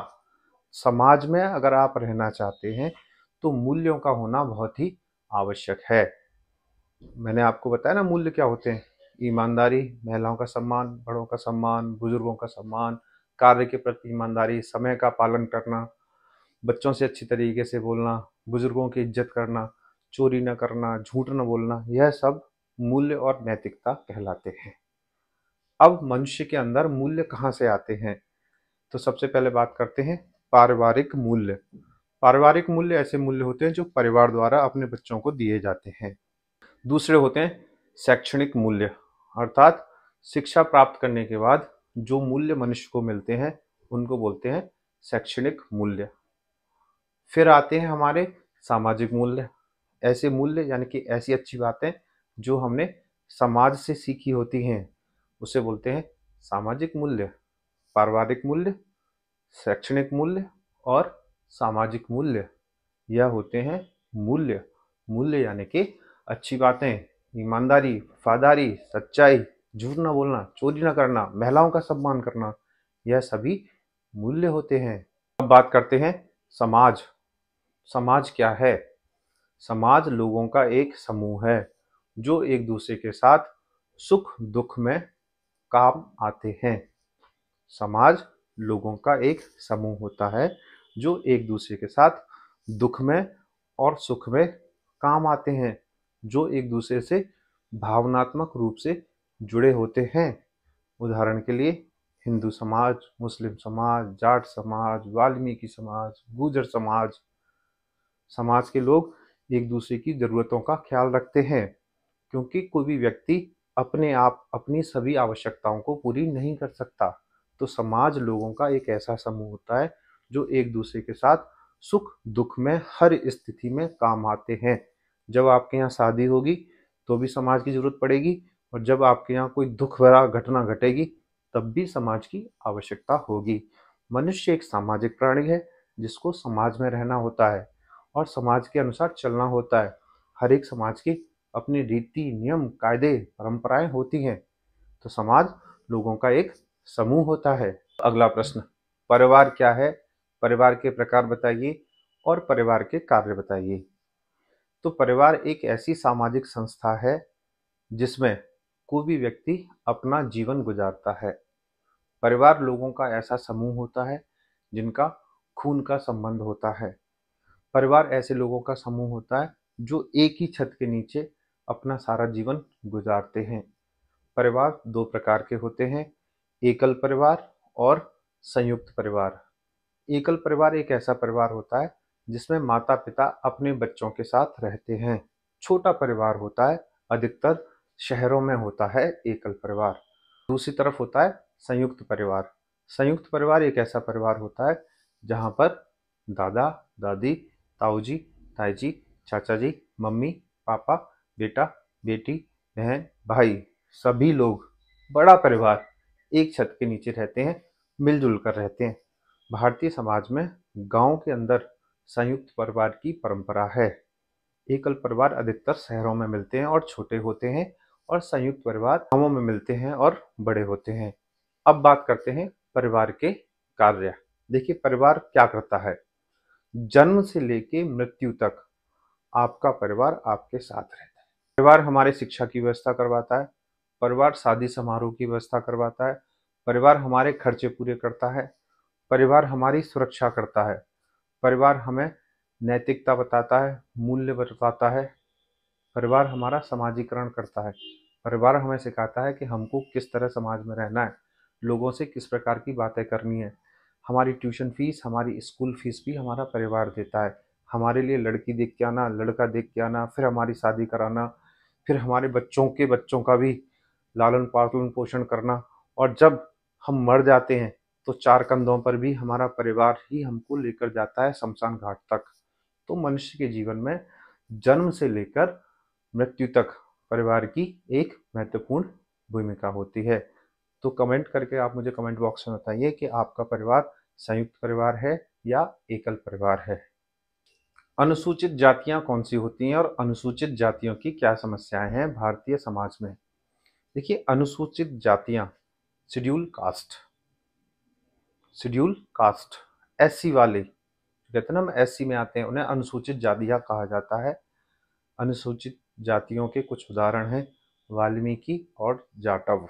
[SPEAKER 1] समाज में अगर आप रहना चाहते हैं तो मूल्यों का होना बहुत ही आवश्यक है मैंने आपको बताया ना मूल्य क्या होते हैं ईमानदारी महिलाओं का सम्मान बड़ों का सम्मान बुजुर्गों का सम्मान कार्य के प्रति ईमानदारी समय का पालन करना बच्चों से अच्छी तरीके से बोलना बुज़ुर्गों की इज्जत करना चोरी न करना झूठ न बोलना यह सब मूल्य और नैतिकता कहलाते हैं अब मनुष्य के अंदर मूल्य कहाँ से आते हैं तो सबसे पहले बात करते हैं पारिवारिक मूल्य पारिवारिक मूल्य ऐसे मूल्य होते हैं जो परिवार द्वारा अपने बच्चों को दिए जाते हैं दूसरे होते हैं शैक्षणिक मूल्य अर्थात शिक्षा प्राप्त करने के बाद जो मूल्य मनुष्य को मिलते हैं उनको बोलते हैं शैक्षणिक मूल्य फिर आते हैं हमारे सामाजिक मूल्य ऐसे मूल्य यानी कि ऐसी अच्छी बातें जो हमने समाज से सीखी होती हैं उसे बोलते हैं सामाजिक मूल्य पारिवारिक मूल्य शैक्षणिक मूल्य और सामाजिक मूल्य यह होते हैं मूल्य मूल्य यानी कि अच्छी बातें ईमानदारी वफादारी सच्चाई झूठ ना बोलना चोरी ना करना महिलाओं का सम्मान करना यह सभी मूल्य होते हैं अब बात करते हैं समाज समाज क्या है समाज लोगों का एक समूह है जो एक दूसरे के साथ सुख दुख में काम आते हैं समाज लोगों का एक समूह होता है जो एक दूसरे के साथ दुख में और सुख में काम आते हैं जो एक दूसरे से भावनात्मक रूप से जुड़े होते हैं उदाहरण के लिए हिंदू समाज मुस्लिम समाज जाट समाज वाल्मीकि समाज गुजर समाज समाज के लोग एक दूसरे की ज़रूरतों का ख्याल रखते हैं क्योंकि कोई भी व्यक्ति अपने आप अपनी सभी आवश्यकताओं को पूरी नहीं कर सकता तो समाज लोगों का एक ऐसा समूह होता है जो एक दूसरे के साथ सुख दुख में हर स्थिति में काम आते हैं जब आपके यहाँ शादी होगी तो भी समाज की जरूरत पड़ेगी और जब आपके यहाँ कोई दुख भरा घटना घटेगी तब भी समाज की आवश्यकता होगी मनुष्य एक सामाजिक प्राणी है जिसको समाज में रहना होता है और समाज के अनुसार चलना होता है हर एक समाज की अपनी रीति नियम कायदे परंपराएं होती हैं तो समाज लोगों का एक समूह होता है अगला प्रश्न परिवार क्या है परिवार के प्रकार बताइए और परिवार के कार्य बताइए तो परिवार एक ऐसी सामाजिक संस्था है जिसमें कोई भी व्यक्ति अपना जीवन गुजारता है परिवार लोगों का ऐसा समूह होता है जिनका खून का संबंध होता है परिवार ऐसे लोगों का समूह होता है जो एक ही छत के नीचे अपना सारा जीवन गुजारते हैं परिवार दो प्रकार के होते हैं एकल परिवार और संयुक्त परिवार एकल परिवार एक ऐसा परिवार होता है जिसमें माता पिता अपने बच्चों के साथ रहते हैं छोटा परिवार होता है अधिकतर शहरों में होता है एकल परिवार दूसरी तरफ होता है संयुक्त परिवार संयुक्त परिवार एक ऐसा परिवार होता है जहाँ पर दादा दादी ताऊ जी ताई जी चाचा जी मम्मी पापा बेटा बेटी बहन भाई सभी लोग बड़ा परिवार एक छत के नीचे रहते हैं मिलजुल कर रहते हैं भारतीय समाज में गांव के अंदर संयुक्त परिवार की परंपरा है एकल परिवार अधिकतर शहरों में मिलते हैं और छोटे होते हैं और संयुक्त परिवार गांवों में मिलते हैं और बड़े होते हैं अब बात करते हैं परिवार के कार्य देखिए परिवार क्या करता है जन्म से लेके मृत्यु तक आपका परिवार आपके साथ रहता है परिवार हमारे शिक्षा की व्यवस्था करवाता है परिवार शादी समारोह की व्यवस्था करवाता है परिवार हमारे खर्चे पूरे करता है परिवार हमारी सुरक्षा करता है परिवार हमें नैतिकता बताता है मूल्य बताता है परिवार हमारा समाजीकरण करता है परिवार हमें सिखाता है कि हमको किस तरह समाज में रहना है लोगों से किस प्रकार की बातें करनी है हमारी ट्यूशन फीस हमारी स्कूल फीस भी हमारा परिवार देता है हमारे लिए लड़की देख के आना लड़का देख के आना फिर हमारी शादी कराना फिर हमारे बच्चों के बच्चों का भी लालन पालन पोषण करना और जब हम मर जाते हैं तो चार कंधों पर भी हमारा परिवार ही हमको लेकर जाता है शमशान घाट तक तो मनुष्य के जीवन में जन्म से लेकर मृत्यु तक परिवार की एक महत्वपूर्ण भूमिका होती है तो कमेंट करके आप मुझे कमेंट बॉक्स में बताइए कि आपका परिवार संयुक्त परिवार है या एकल परिवार है अनुसूचित जातियां कौन सी होती हैं और अनुसूचित जातियों की क्या समस्याएं हैं भारतीय समाज में देखिए अनुसूचित जातियां schedule caste schedule caste SC वाले कहते ना हम एससी में आते हैं उन्हें अनुसूचित जातियां कहा जाता है अनुसूचित जातियों के कुछ उदाहरण हैं वाल्मीकि और जाटव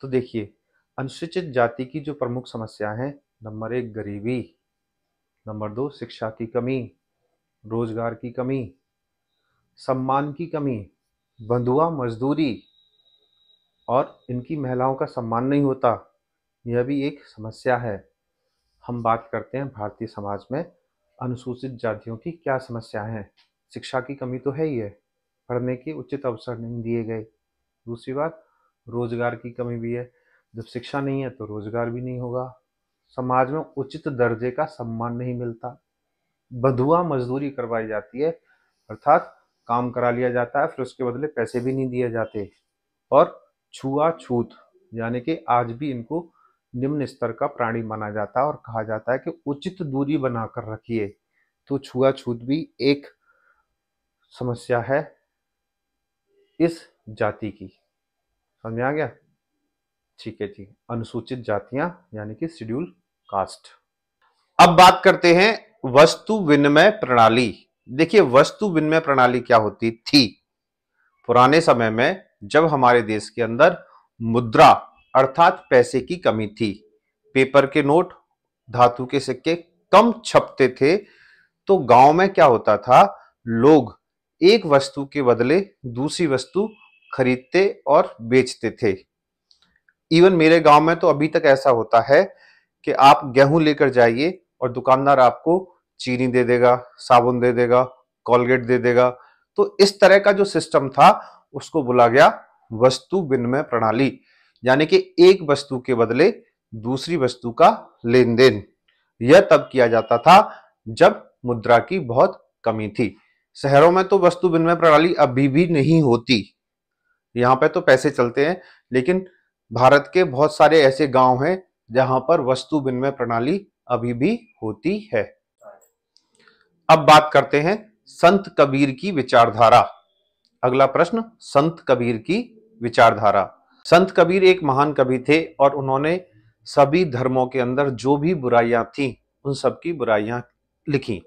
[SPEAKER 1] तो देखिए अनुसूचित जाति की जो प्रमुख समस्या है नंबर एक गरीबी नंबर दो शिक्षा की कमी रोजगार की कमी सम्मान की कमी बंधुआ मजदूरी और इनकी महिलाओं का सम्मान नहीं होता यह भी एक समस्या है हम बात करते हैं भारतीय समाज में अनुसूचित जातियों की क्या समस्या है शिक्षा की कमी तो है ही है पढ़ने के उचित अवसर नहीं दिए गए दूसरी बात रोजगार की कमी भी है जब शिक्षा नहीं है तो रोजगार भी नहीं होगा समाज में उचित दर्जे का सम्मान नहीं मिलता बधुआ मजदूरी करवाई जाती है अर्थात काम करा लिया जाता है फिर उसके बदले पैसे भी नहीं दिए जाते और छुआछूत यानी कि आज भी इनको निम्न स्तर का प्राणी माना जाता है और कहा जाता है कि उचित दूरी बनाकर रखिए तो छुआछूत भी एक समस्या है इस जाति की समझ आ गया ठीक है जी अनुसूचित जातियां यानी कि शेड्यूल कास्ट अब बात करते हैं वस्तु विनिमय प्रणाली देखिए वस्तु विनिमय प्रणाली क्या होती थी पुराने समय में जब हमारे देश के अंदर मुद्रा अर्थात पैसे की कमी थी पेपर के नोट धातु के सिक्के कम छपते थे तो गांव में क्या होता था लोग एक वस्तु के बदले दूसरी वस्तु खरीदते और बेचते थे इवन मेरे गांव में तो अभी तक ऐसा होता है कि आप गेहूं लेकर जाइए और दुकानदार आपको चीनी दे देगा साबुन दे देगा कोलगेट दे देगा तो इस तरह का जो सिस्टम था उसको बोला गया वस्तु विनिमय प्रणाली यानी कि एक वस्तु के बदले दूसरी वस्तु का लेन देन यह तब किया जाता था जब मुद्रा की बहुत कमी थी शहरों में तो वस्तु विनिमय प्रणाली अभी भी नहीं होती यहाँ पे तो पैसे चलते हैं लेकिन भारत के बहुत सारे ऐसे गांव हैं जहां पर वस्तु विनिमय प्रणाली अभी भी होती है अब बात करते हैं संत कबीर की विचारधारा अगला प्रश्न संत कबीर की विचारधारा संत कबीर एक महान कवि थे और उन्होंने सभी धर्मों के अंदर जो भी बुराइयां थी उन सब की बुराइयां लिखी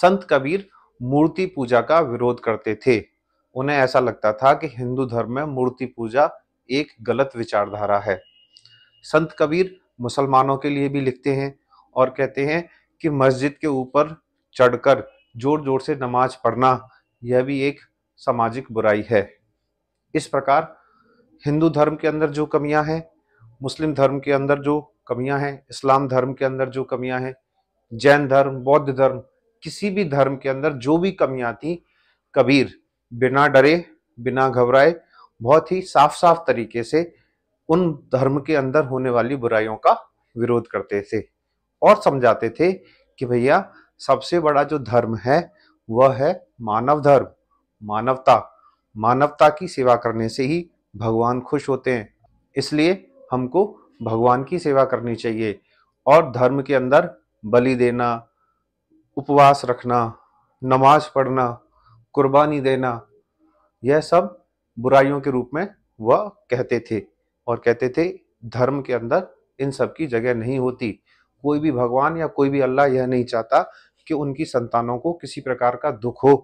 [SPEAKER 1] संत कबीर मूर्ति पूजा का विरोध करते थे उन्हें ऐसा लगता था कि हिंदू धर्म में मूर्ति पूजा एक गलत विचारधारा है संत कबीर मुसलमानों के लिए भी लिखते हैं और कहते हैं कि मस्जिद के ऊपर चढ़कर जोर जोर से नमाज पढ़ना यह भी एक सामाजिक बुराई है इस प्रकार हिंदू धर्म के अंदर जो कमियां हैं मुस्लिम धर्म के अंदर जो कमियां हैं इस्लाम धर्म के अंदर जो कमियां हैं जैन धर्म बौद्ध धर्म किसी भी धर्म के अंदर जो भी कमियां थी कबीर बिना डरे बिना घबराए बहुत ही साफ साफ तरीके से उन धर्म के अंदर होने वाली बुराइयों का विरोध करते थे और समझाते थे कि भैया सबसे बड़ा जो धर्म है वह है मानव धर्म मानवता मानवता की सेवा करने से ही भगवान खुश होते हैं इसलिए हमको भगवान की सेवा करनी चाहिए और धर्म के अंदर बलि देना उपवास रखना नमाज पढ़ना कुर्बानी देना यह सब बुराइयों के रूप में वह कहते थे और कहते थे धर्म के अंदर इन सब की जगह नहीं होती कोई भी भगवान या कोई भी अल्लाह यह नहीं चाहता कि उनकी संतानों को किसी प्रकार का दुख हो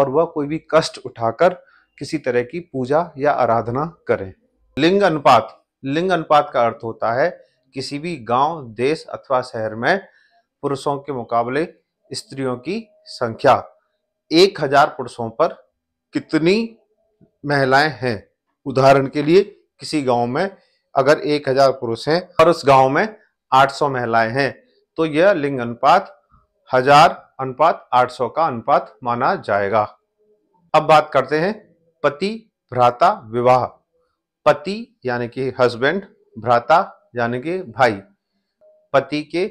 [SPEAKER 1] और वह कोई भी कष्ट उठाकर किसी तरह की पूजा या आराधना करें लिंग अनुपात लिंग अनुपात का अर्थ होता है किसी भी गांव, देश अथवा शहर में पुरुषों के मुकाबले स्त्रियों की संख्या एक हजार पुरुषों पर कितनी महिलाएं हैं उदाहरण के लिए किसी गांव में अगर एक हजार पुरुष हैं और उस गांव में 800 महिलाएं हैं तो यह लिंग अनुपात हजार अनुपात 800 का अनुपात माना जाएगा अब बात करते हैं पति भ्राता विवाह पति यानी कि हस्बैंड भ्राता यानी कि भाई पति के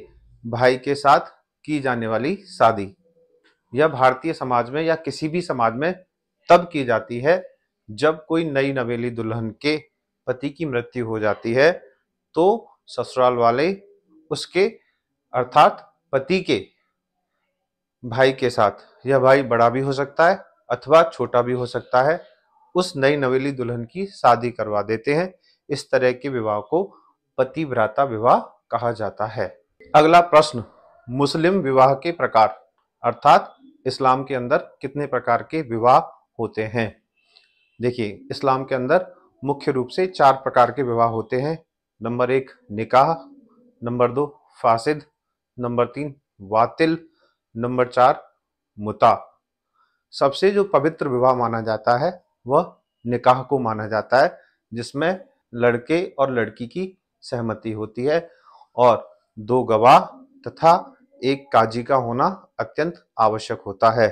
[SPEAKER 1] भाई के साथ की जाने वाली शादी यह भारतीय समाज में या किसी भी समाज में तब की जाती है जब कोई नई नवेली दुल्हन के पति की मृत्यु हो जाती है तो ससुराल वाले उसके अर्थात पति के भाई के साथ यह भाई बड़ा भी हो सकता है अथवा छोटा भी हो सकता है उस नई नवेली दुल्हन की शादी करवा देते हैं इस तरह के विवाह को पति भ्राता विवाह कहा जाता है अगला प्रश्न मुस्लिम विवाह के प्रकार अर्थात इस्लाम के अंदर कितने प्रकार के विवाह होते हैं देखिए इस्लाम के अंदर मुख्य रूप से चार प्रकार के विवाह होते हैं नंबर एक निकाह नंबर दो फासिद नंबर तीन वातिल नंबर चार मुता सबसे जो पवित्र विवाह माना जाता है वह निकाह को माना जाता है जिसमें लड़के और लड़की की सहमति होती है और दो गवाह तथा एक काजी का होना अत्यंत आवश्यक होता है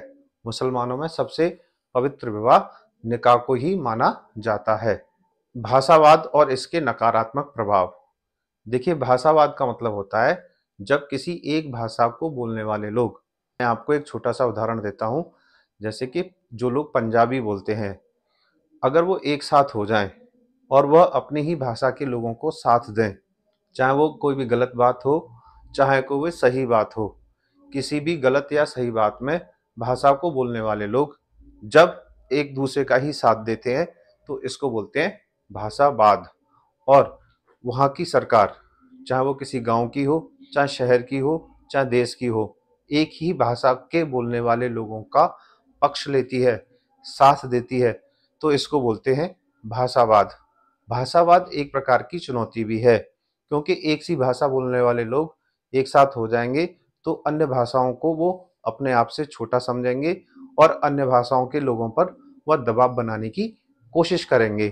[SPEAKER 1] मुसलमानों में सबसे पवित्र विवाह निकाह को ही माना जाता है भाषावाद और इसके नकारात्मक प्रभाव देखिए भाषावाद का मतलब होता है जब किसी एक भाषा को बोलने वाले लोग मैं आपको एक छोटा सा उदाहरण देता हूँ जैसे कि जो लोग पंजाबी बोलते हैं अगर वो एक साथ हो जाएं और वह अपनी ही भाषा के लोगों को साथ दें चाहे वो कोई भी गलत बात हो चाहे कोई सही बात हो किसी भी गलत या सही बात में भाषा को बोलने वाले लोग जब एक दूसरे का ही साथ देते हैं तो इसको बोलते हैं भाषावाद और वहाँ की सरकार चाहे वो किसी गांव की हो चाहे शहर की हो चाहे देश की हो एक ही भाषा के बोलने वाले लोगों का पक्ष लेती है साथ देती है तो इसको बोलते हैं भाषावाद भाषावाद एक प्रकार की चुनौती भी है क्योंकि एक सी भाषा बोलने वाले लोग एक साथ हो जाएंगे तो अन्य भाषाओं को वो अपने आप से छोटा समझेंगे और अन्य भाषाओं के लोगों पर वह दबाव बनाने की कोशिश करेंगे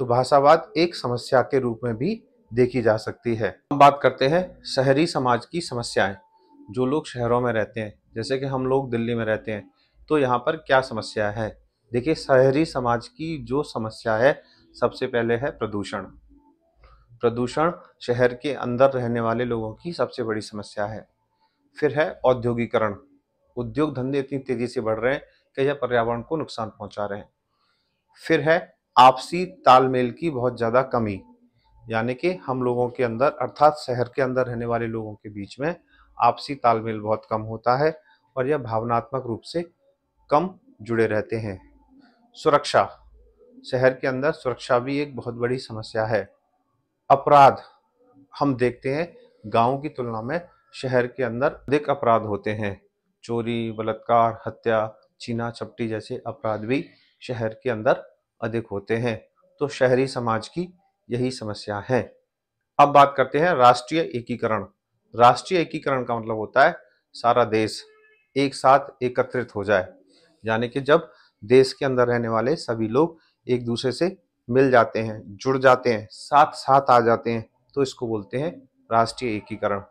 [SPEAKER 1] तो भाषावाद एक समस्या के रूप में भी देखी जा सकती है हम बात करते हैं शहरी समाज की समस्याएं जो लोग शहरों में रहते हैं जैसे कि हम लोग दिल्ली में रहते हैं तो यहाँ पर क्या समस्या है देखिए शहरी समाज की जो समस्या है सबसे पहले है प्रदूषण प्रदूषण शहर के अंदर रहने वाले लोगों की सबसे बड़ी समस्या है फिर है औद्योगिकरण उद्योग धंधे इतनी तेज़ी से बढ़ रहे हैं कि यह पर्यावरण को नुकसान पहुंचा रहे हैं फिर है आपसी तालमेल की बहुत ज़्यादा कमी यानी कि हम लोगों के अंदर अर्थात शहर के अंदर रहने वाले लोगों के बीच में आपसी तालमेल बहुत कम होता है और यह भावनात्मक रूप से कम जुड़े रहते हैं सुरक्षा शहर के अंदर सुरक्षा भी एक बहुत बड़ी समस्या है अपराध हम देखते हैं गाँव की तुलना में शहर के अंदर अधिक अपराध होते हैं चोरी बलात्कार हत्या छीना चपटी जैसे अपराध भी शहर के अंदर अधिक होते हैं तो शहरी समाज की यही समस्या है अब बात करते हैं राष्ट्रीय एकीकरण राष्ट्रीय एकीकरण का मतलब होता है सारा देश एक साथ एकत्रित हो जाए यानी कि जब देश के अंदर रहने वाले सभी लोग एक दूसरे से मिल जाते हैं जुड़ जाते हैं साथ साथ आ जाते हैं तो इसको बोलते हैं राष्ट्रीय एकीकरण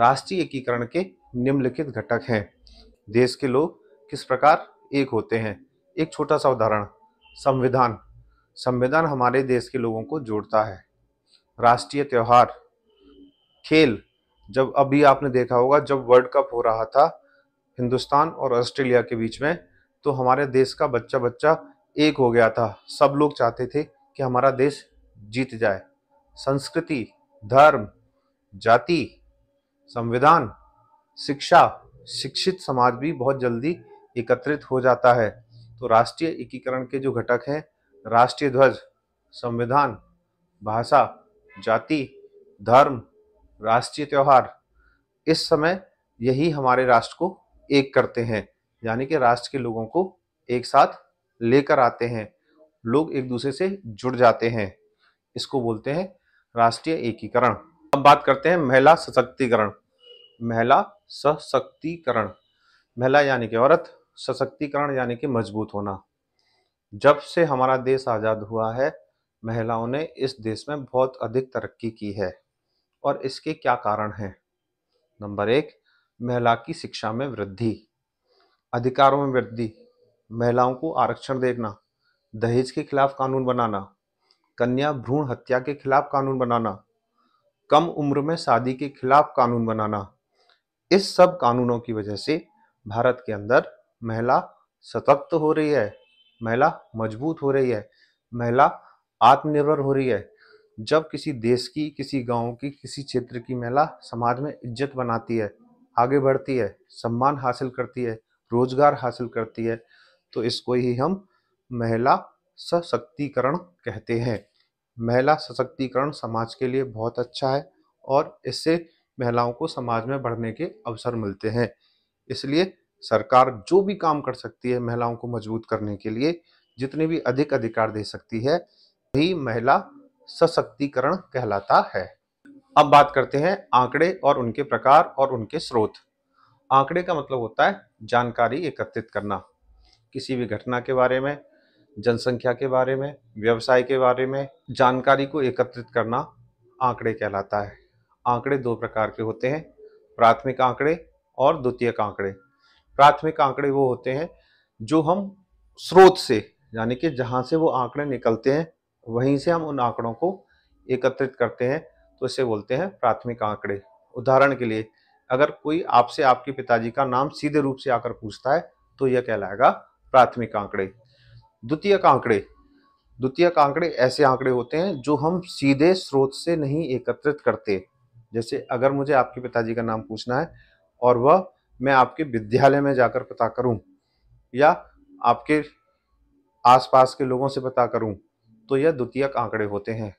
[SPEAKER 1] राष्ट्रीय एकीकरण के निम्नलिखित घटक हैं देश के लोग किस प्रकार एक होते हैं एक छोटा सा उदाहरण संविधान संविधान हमारे देश के लोगों को जोड़ता है राष्ट्रीय त्यौहार खेल जब अभी आपने देखा होगा जब वर्ल्ड कप हो रहा था हिंदुस्तान और ऑस्ट्रेलिया के बीच में तो हमारे देश का बच्चा बच्चा एक हो गया था सब लोग चाहते थे कि हमारा देश जीत जाए संस्कृति धर्म जाति संविधान शिक्षा शिक्षित समाज भी बहुत जल्दी एकत्रित हो जाता है तो राष्ट्रीय एकीकरण के जो घटक हैं राष्ट्रीय ध्वज संविधान भाषा जाति धर्म राष्ट्रीय त्यौहार इस समय यही हमारे राष्ट्र को एक करते हैं यानी कि राष्ट्र के लोगों को एक साथ लेकर आते हैं लोग एक दूसरे से जुड़ जाते हैं इसको बोलते हैं राष्ट्रीय एकीकरण अब बात करते हैं महिला सशक्तिकरण महिला सशक्तिकरण महिला यानी कि औरत सशक्तिकरण यानी कि मजबूत होना जब से हमारा देश आज़ाद हुआ है महिलाओं ने इस देश में बहुत अधिक तरक्की की है और इसके क्या कारण हैं नंबर एक महिला की शिक्षा में वृद्धि अधिकारों में वृद्धि महिलाओं को आरक्षण देना दहेज के खिलाफ कानून बनाना कन्या भ्रूण हत्या के खिलाफ कानून बनाना कम उम्र में शादी के खिलाफ कानून बनाना इस सब कानूनों की वजह से भारत के अंदर महिला सतर्क हो रही है महिला मजबूत हो रही है महिला आत्मनिर्भर हो रही है जब किसी देश की किसी गांव की किसी क्षेत्र की महिला समाज में इज्जत बनाती है आगे बढ़ती है सम्मान हासिल करती है रोजगार हासिल करती है तो इसको ही हम महिला सशक्तिकरण कहते हैं महिला सशक्तिकरण समाज के लिए बहुत अच्छा है और इससे महिलाओं को समाज में बढ़ने के अवसर मिलते हैं इसलिए सरकार जो भी काम कर सकती है महिलाओं को मजबूत करने के लिए जितने भी अधिक अधिकार दे सकती है वही महिला सशक्तिकरण कहलाता है अब बात करते हैं आंकड़े और उनके प्रकार और उनके स्रोत आंकड़े का मतलब होता है जानकारी एकत्रित करना किसी भी घटना के बारे में जनसंख्या के बारे में व्यवसाय के बारे में जानकारी को एकत्रित करना आंकड़े कहलाता है आंकड़े दो प्रकार के होते हैं प्राथमिक आंकड़े और द्वितीयक आंकड़े प्राथमिक आंकड़े वो होते हैं जो हम स्रोत से यानी कि जहाँ से वो आंकड़े निकलते हैं वहीं से हम उन आंकड़ों को एकत्रित करते हैं तो इसे बोलते हैं प्राथमिक आंकड़े उदाहरण के लिए अगर कोई आपसे आपके पिताजी का नाम सीधे रूप से आकर पूछता है तो यह कहलाएगा प्राथमिक आंकड़े द्वितीय आंकड़े द्वितीय आंकड़े ऐसे आंकड़े होते हैं जो हम सीधे स्रोत से नहीं एकत्रित करते जैसे अगर मुझे आपके पिताजी का नाम पूछना है और वह मैं आपके विद्यालय में जाकर पता करूं या आपके आसपास के लोगों से पता करूं तो यह द्वितीयक आंकड़े होते हैं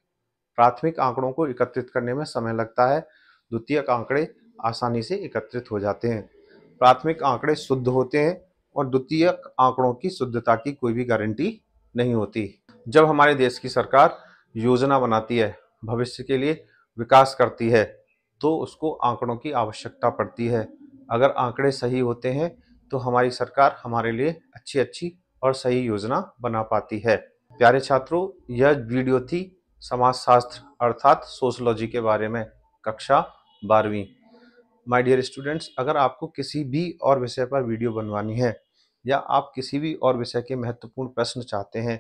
[SPEAKER 1] प्राथमिक आंकड़ों को एकत्रित करने में समय लगता है द्वितीयक आंकड़े आसानी से एकत्रित हो जाते हैं प्राथमिक आंकड़े शुद्ध होते हैं और द्वितीयक आंकड़ों की शुद्धता की कोई भी गारंटी नहीं होती जब हमारे देश की सरकार योजना बनाती है भविष्य के लिए विकास करती है तो उसको आंकड़ों की आवश्यकता पड़ती है अगर आंकड़े सही होते हैं तो हमारी सरकार हमारे लिए अच्छी अच्छी और सही योजना बना पाती है प्यारे छात्रों यह वीडियो थी समाजशास्त्र अर्थात सोशोलॉजी के बारे में कक्षा बारहवीं माय डियर स्टूडेंट्स अगर आपको किसी भी और विषय पर वीडियो बनवानी है या आप किसी भी और विषय के महत्वपूर्ण प्रश्न चाहते हैं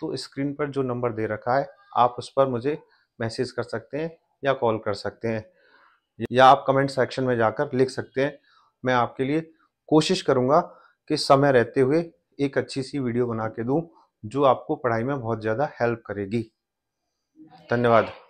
[SPEAKER 1] तो स्क्रीन पर जो नंबर दे रखा है आप उस पर मुझे मैसेज कर सकते हैं या कॉल कर सकते हैं या आप कमेंट सेक्शन में जाकर लिख सकते हैं मैं आपके लिए कोशिश करूँगा कि समय रहते हुए एक अच्छी सी वीडियो बना के दूँ जो आपको पढ़ाई में बहुत ज़्यादा हेल्प करेगी धन्यवाद